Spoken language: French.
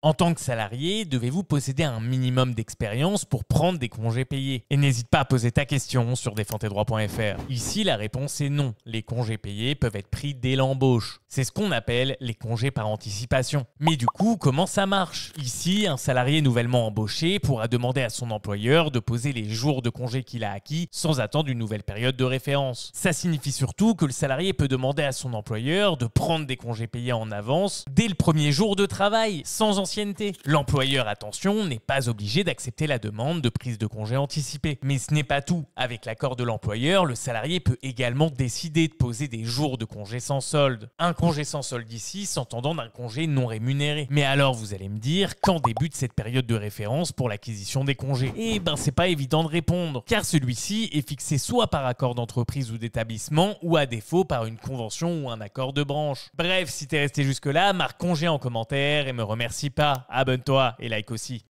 En tant que salarié, devez-vous posséder un minimum d'expérience pour prendre des congés payés Et n'hésite pas à poser ta question sur défendtesdroits.fr. Ici, la réponse est non. Les congés payés peuvent être pris dès l'embauche. C'est ce qu'on appelle les congés par anticipation. Mais du coup, comment ça marche Ici, un salarié nouvellement embauché pourra demander à son employeur de poser les jours de congés qu'il a acquis sans attendre une nouvelle période de référence. Ça signifie surtout que le salarié peut demander à son employeur de prendre des congés payés en avance dès le premier jour de travail, sans en L'employeur, attention, n'est pas obligé d'accepter la demande de prise de congé anticipée. Mais ce n'est pas tout. Avec l'accord de l'employeur, le salarié peut également décider de poser des jours de congé sans solde. Un congé sans solde ici s'entendant d'un congé non rémunéré. Mais alors vous allez me dire, quand débute cette période de référence pour l'acquisition des congés Eh ben c'est pas évident de répondre, car celui-ci est fixé soit par accord d'entreprise ou d'établissement, ou à défaut par une convention ou un accord de branche. Bref, si t'es resté jusque-là, marque congé en commentaire et me remercie abonne-toi et like aussi.